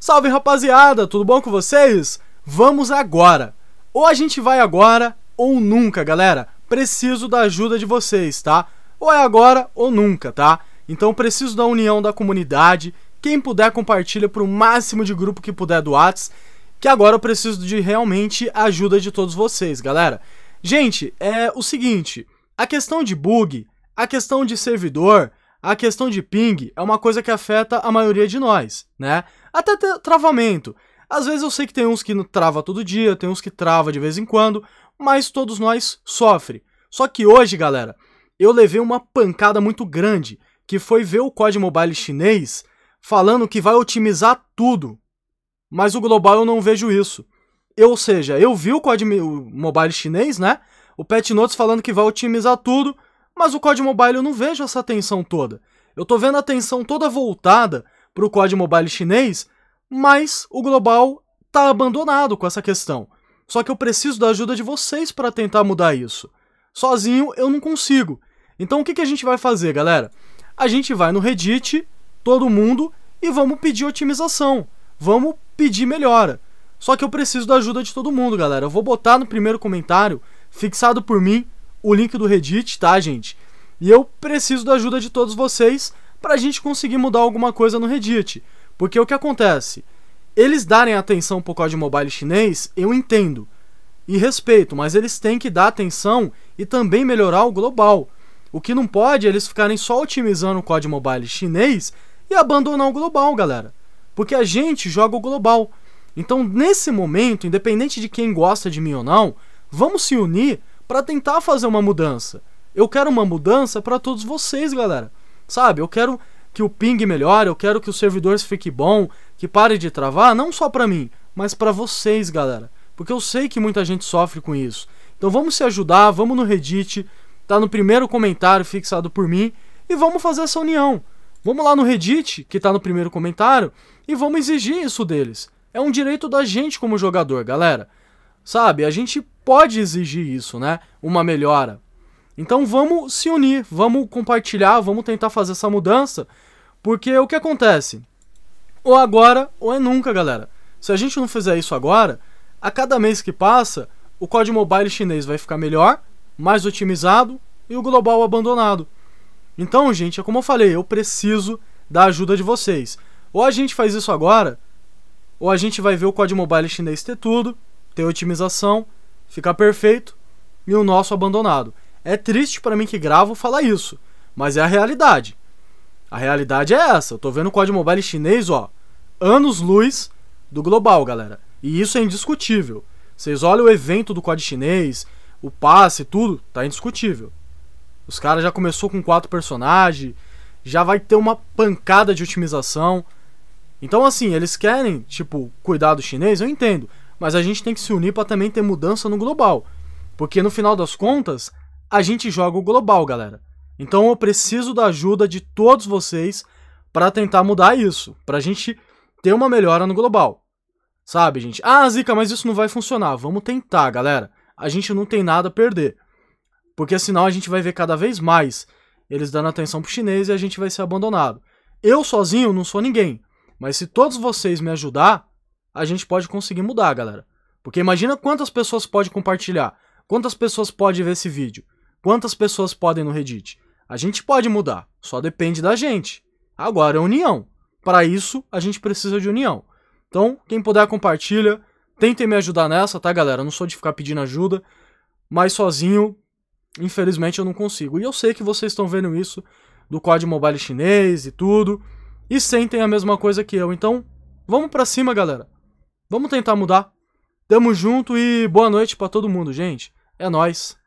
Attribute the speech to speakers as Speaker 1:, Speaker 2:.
Speaker 1: Salve rapaziada, tudo bom com vocês? Vamos agora! Ou a gente vai agora ou nunca, galera. Preciso da ajuda de vocês, tá? Ou é agora ou nunca, tá? Então preciso da união da comunidade. Quem puder compartilha para o máximo de grupo que puder do Whats, que agora eu preciso de realmente ajuda de todos vocês, galera. Gente, é o seguinte, a questão de bug, a questão de servidor, a questão de ping é uma coisa que afeta a maioria de nós, né? Até travamento. Às vezes eu sei que tem uns que trava todo dia, tem uns que trava de vez em quando, mas todos nós sofrem. Só que hoje, galera, eu levei uma pancada muito grande, que foi ver o código Mobile chinês falando que vai otimizar tudo. Mas o global eu não vejo isso. ou seja, eu vi o código Mobile chinês, né? O Pet Notes falando que vai otimizar tudo, mas o COD Mobile eu não vejo essa atenção toda. Eu tô vendo a atenção toda voltada para o COD Mobile chinês, mas o global tá abandonado com essa questão. Só que eu preciso da ajuda de vocês para tentar mudar isso. Sozinho eu não consigo. Então o que, que a gente vai fazer, galera? A gente vai no Reddit, todo mundo, e vamos pedir otimização. Vamos pedir melhora. Só que eu preciso da ajuda de todo mundo, galera. Eu vou botar no primeiro comentário, fixado por mim, o link do Reddit, tá, gente? E eu preciso da ajuda de todos vocês para a gente conseguir mudar alguma coisa no Reddit. Porque o que acontece? Eles darem atenção pro código mobile chinês, eu entendo e respeito, mas eles têm que dar atenção e também melhorar o global. O que não pode é eles ficarem só otimizando o código mobile chinês e abandonar o global, galera. Porque a gente joga o global. Então, nesse momento, independente de quem gosta de mim ou não, vamos se unir para tentar fazer uma mudança. Eu quero uma mudança para todos vocês, galera. Sabe? Eu quero que o ping melhore, eu quero que os servidores fiquem bom, que pare de travar, não só para mim, mas para vocês, galera. Porque eu sei que muita gente sofre com isso. Então vamos se ajudar, vamos no Reddit, tá no primeiro comentário fixado por mim e vamos fazer essa união. Vamos lá no Reddit, que tá no primeiro comentário, e vamos exigir isso deles. É um direito da gente como jogador, galera. Sabe, a gente pode exigir isso, né? Uma melhora. Então vamos se unir, vamos compartilhar, vamos tentar fazer essa mudança, porque o que acontece? Ou agora ou é nunca, galera. Se a gente não fizer isso agora, a cada mês que passa, o código Mobile chinês vai ficar melhor, mais otimizado e o global abandonado. Então, gente, é como eu falei, eu preciso da ajuda de vocês. Ou a gente faz isso agora, ou a gente vai ver o código Mobile chinês ter tudo, ter otimização, fica perfeito e o nosso abandonado. É triste para mim que gravo falar isso, mas é a realidade. A realidade é essa. Eu tô vendo o código mobile chinês, ó, anos luz do global, galera. E isso é indiscutível. Vocês olham o evento do código chinês, o passe, tudo, tá indiscutível. Os caras já começou com quatro personagens, já vai ter uma pancada de otimização. Então assim, eles querem, tipo, cuidar do chinês, eu entendo. Mas a gente tem que se unir para também ter mudança no global. Porque no final das contas, a gente joga o global, galera. Então eu preciso da ajuda de todos vocês para tentar mudar isso, para a gente ter uma melhora no global. Sabe, gente? Ah, Zica, mas isso não vai funcionar. Vamos tentar, galera. A gente não tem nada a perder. Porque senão a gente vai ver cada vez mais eles dando atenção pro chinês e a gente vai ser abandonado. Eu sozinho não sou ninguém, mas se todos vocês me ajudar, a gente pode conseguir mudar, galera. Porque imagina quantas pessoas pode compartilhar, quantas pessoas pode ver esse vídeo, quantas pessoas podem no Reddit. A gente pode mudar, só depende da gente. Agora é união. Para isso, a gente precisa de união. Então, quem puder compartilha, tentem me ajudar nessa, tá, galera? não sou de ficar pedindo ajuda, mas sozinho, infelizmente eu não consigo. E eu sei que vocês estão vendo isso do código mobile chinês e tudo, e sentem a mesma coisa que eu. Então, vamos para cima, galera. Vamos tentar mudar. Tamo junto e boa noite para todo mundo, gente. É nós.